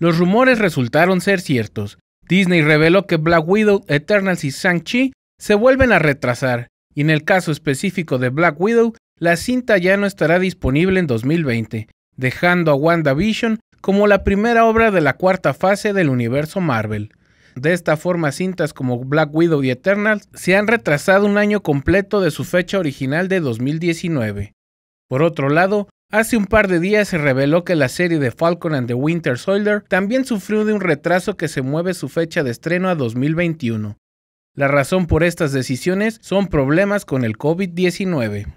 Los rumores resultaron ser ciertos. Disney reveló que Black Widow, Eternals y Shang-Chi se vuelven a retrasar, y en el caso específico de Black Widow, la cinta ya no estará disponible en 2020, dejando a WandaVision como la primera obra de la cuarta fase del universo Marvel. De esta forma, cintas como Black Widow y Eternals se han retrasado un año completo de su fecha original de 2019. Por otro lado, Hace un par de días se reveló que la serie de Falcon and the Winter Soldier también sufrió de un retraso que se mueve su fecha de estreno a 2021. La razón por estas decisiones son problemas con el COVID-19.